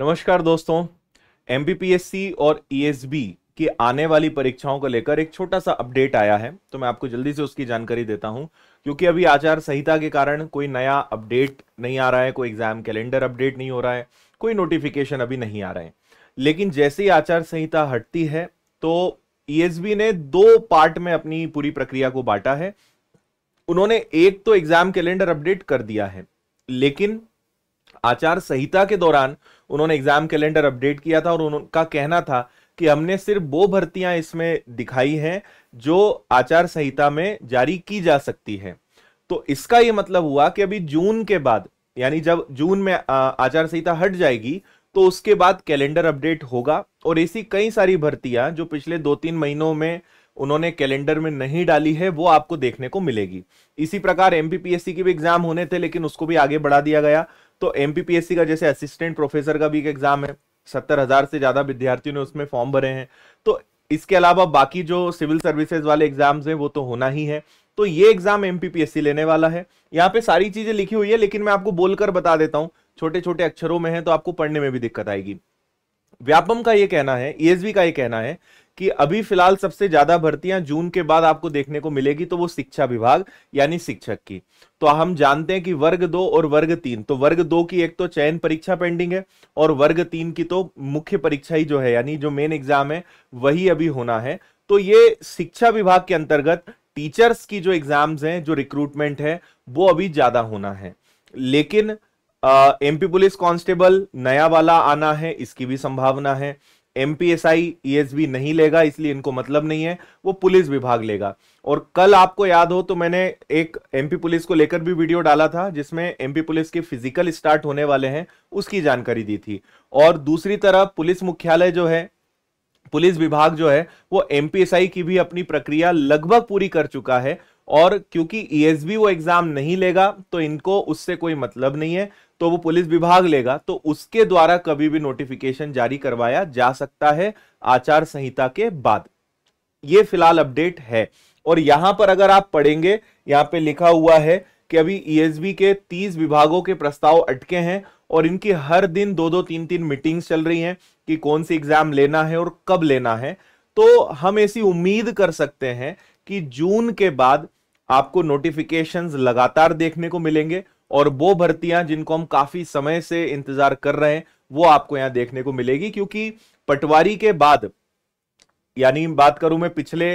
नमस्कार दोस्तों एम और ई e की आने वाली परीक्षाओं को लेकर एक छोटा सा अपडेट आया है तो मैं आपको जल्दी से उसकी जानकारी देता हूं क्योंकि अभी आचार संहिता के कारण कोई नया अपडेट नहीं आ रहा है कोई एग्जाम कैलेंडर अपडेट नहीं हो रहा है कोई नोटिफिकेशन अभी नहीं आ रहा है लेकिन जैसे ही आचार संहिता हटती है तो ई e ने दो पार्ट में अपनी पूरी प्रक्रिया को बांटा है उन्होंने एक तो एग्जाम कैलेंडर अपडेट कर दिया है लेकिन आचार संहिता के दौरान उन्होंने एग्जाम कैलेंडर अपडेट किया था और उनका कहना था कि हमने सिर्फ वो भर्तियां इसमें दिखाई हैं जो आचार संहिता में जारी की जा सकती है तो इसका यह मतलब हुआ कि अभी जून के बाद यानी जब जून में आचार संहिता हट जाएगी तो उसके बाद कैलेंडर अपडेट होगा और ऐसी कई सारी भर्तियां जो पिछले दो तीन महीनों में उन्होंने कैलेंडर में नहीं डाली है वो आपको देखने को मिलेगी इसी प्रकार एमपीपीएससी की भी एग्जाम होने थे लेकिन उसको भी आगे बढ़ा दिया गया तो एमपीपीएससी का जैसे असिस्टेंट प्रोफेसर का भी एक एग्जाम है सत्तर हजार से ज्यादा विद्यार्थियों ने उसमें फॉर्म भरे हैं तो इसके अलावा बाकी जो सिविल सर्विसेज वाले एग्जाम्स हैं वो तो होना ही है तो ये एग्जाम एमपीपीएससी लेने वाला है यहाँ पे सारी चीजें लिखी हुई है लेकिन मैं आपको बोलकर बता देता हूँ छोटे छोटे अक्षरों में है तो आपको पढ़ने में भी दिक्कत आएगी व्यापम का यह कहना है ईएसबी e का यह कहना है कि अभी फिलहाल सबसे ज्यादा भर्तियां जून के बाद आपको देखने को मिलेगी तो वो शिक्षा विभाग यानी शिक्षक की तो हम जानते हैं कि वर्ग दो और वर्ग तीन तो वर्ग दो की एक तो चयन परीक्षा पेंडिंग है और वर्ग तीन की तो मुख्य परीक्षा ही जो है यानी जो मेन एग्जाम है वही अभी होना है तो ये शिक्षा विभाग के अंतर्गत टीचर्स की जो एग्जाम्स हैं जो रिक्रूटमेंट है वो अभी ज्यादा होना है लेकिन एमपी पुलिस कांस्टेबल नया वाला आना है इसकी भी संभावना है एमपीएसआई ईएसबी e नहीं लेगा इसलिए इनको मतलब नहीं है वो पुलिस विभाग लेगा और कल आपको याद हो तो मैंने एक एमपी पुलिस को लेकर भी वीडियो डाला था जिसमें एमपी पुलिस के फिजिकल स्टार्ट होने वाले हैं उसकी जानकारी दी थी और दूसरी तरफ पुलिस मुख्यालय जो है पुलिस विभाग जो है वो एमपीएसआई की भी अपनी प्रक्रिया लगभग पूरी कर चुका है और क्योंकि ईएसबी e वो एग्जाम नहीं लेगा तो इनको उससे कोई मतलब नहीं है तो वो पुलिस विभाग लेगा तो उसके द्वारा कभी भी नोटिफिकेशन जारी करवाया जा सकता है आचार संहिता के बाद ये फिलहाल अपडेट है और यहां पर अगर आप पढ़ेंगे यहां पे लिखा हुआ है कि अभी ईएसबी e के तीस विभागों के प्रस्ताव अटके हैं और इनकी हर दिन दो दो तीन तीन मीटिंग्स चल रही हैं कि कौन सी एग्जाम लेना है और कब लेना है तो हम ऐसी उम्मीद कर सकते हैं कि जून के बाद आपको नोटिफिकेशंस लगातार देखने को मिलेंगे और वो भर्तियां जिनको हम काफी समय से इंतजार कर रहे हैं वो आपको यहां देखने को मिलेगी क्योंकि पटवारी के बाद यानी बात करूं मैं पिछले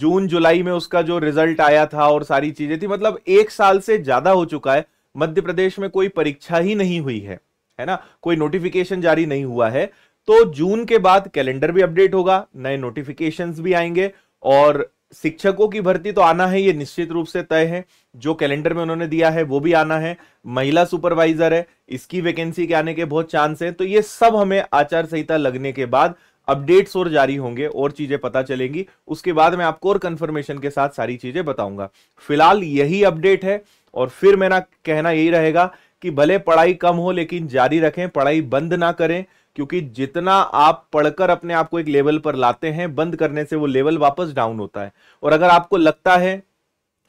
जून जुलाई में उसका जो रिजल्ट आया था और सारी चीजें थी मतलब एक साल से ज्यादा हो चुका है मध्य प्रदेश में कोई परीक्षा ही नहीं हुई है है ना कोई नोटिफिकेशन जारी नहीं हुआ है तो जून के बाद कैलेंडर भी अपडेट होगा नए नोटिफिकेशंस भी आएंगे और शिक्षकों की भर्ती तो आना है ये निश्चित रूप से तय है जो कैलेंडर में उन्होंने दिया है वो भी आना है महिला सुपरवाइजर है इसकी वैकेंसी के आने के बहुत चांस हैं तो ये सब हमें आचार संहिता लगने के बाद अपडेट्स और जारी होंगे और चीजें पता चलेंगी उसके बाद मैं आपको और कंफर्मेशन के साथ सारी चीजें बताऊंगा फिलहाल यही अपडेट है और फिर मेरा कहना यही रहेगा कि भले पढ़ाई कम हो लेकिन जारी रखें पढ़ाई बंद ना करें क्योंकि जितना आप पढ़कर अपने आप को एक लेवल पर लाते हैं बंद करने से वो लेवल वापस डाउन होता है और अगर आपको लगता है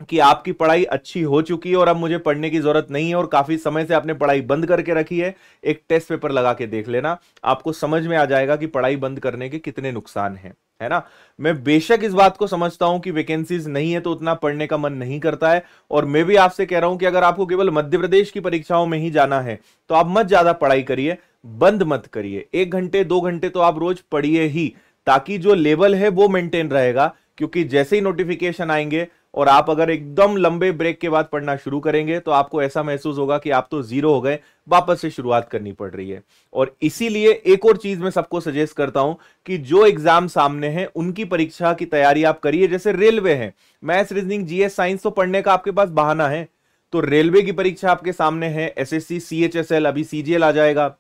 कि आपकी पढ़ाई अच्छी हो चुकी है और अब मुझे पढ़ने की जरूरत नहीं है और काफी समय से आपने पढ़ाई बंद करके रखी है एक टेस्ट पेपर लगा के देख लेना आपको समझ में आ जाएगा कि पढ़ाई बंद करने के कितने नुकसान हैं है ना मैं बेशक इस बात को समझता हूं कि वैकेंसीज नहीं है तो उतना पढ़ने का मन नहीं करता है और मैं भी आपसे कह रहा हूं कि अगर आपको केवल मध्य प्रदेश की परीक्षाओं में ही जाना है तो आप मत ज्यादा पढ़ाई करिए बंद मत करिए एक घंटे दो घंटे तो आप रोज पढ़िए ही ताकि जो लेवल है वो मेंटेन रहेगा क्योंकि जैसे ही नोटिफिकेशन आएंगे और आप अगर एकदम लंबे ब्रेक के बाद पढ़ना शुरू करेंगे तो आपको ऐसा महसूस होगा कि आप तो जीरो हो गए वापस से शुरुआत करनी पड़ रही है और इसीलिए एक और चीज मैं सबको सजेस्ट करता हूं कि जो एग्जाम सामने हैं उनकी परीक्षा की तैयारी आप करिए जैसे रेलवे है मैथ्स रीजनिंग जीएस साइंस तो पढ़ने का आपके पास बहाना है तो रेलवे की परीक्षा आपके सामने है एस सीएचएसएल अभी सीजीएल आ जाएगा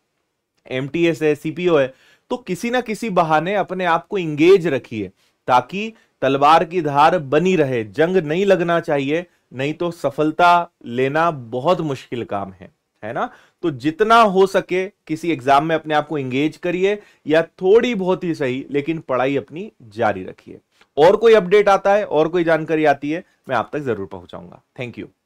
एस है सीपीओ है तो किसी ना किसी बहाने अपने आप को इंगेज रखिए ताकि तलवार की धार बनी रहे जंग नहीं लगना चाहिए नहीं तो सफलता लेना बहुत मुश्किल काम है है ना तो जितना हो सके किसी एग्जाम में अपने आप को एंगेज करिए या थोड़ी बहुत ही सही लेकिन पढ़ाई अपनी जारी रखिए और कोई अपडेट आता है और कोई जानकारी आती है मैं आप तक जरूर पहुंचाऊंगा थैंक यू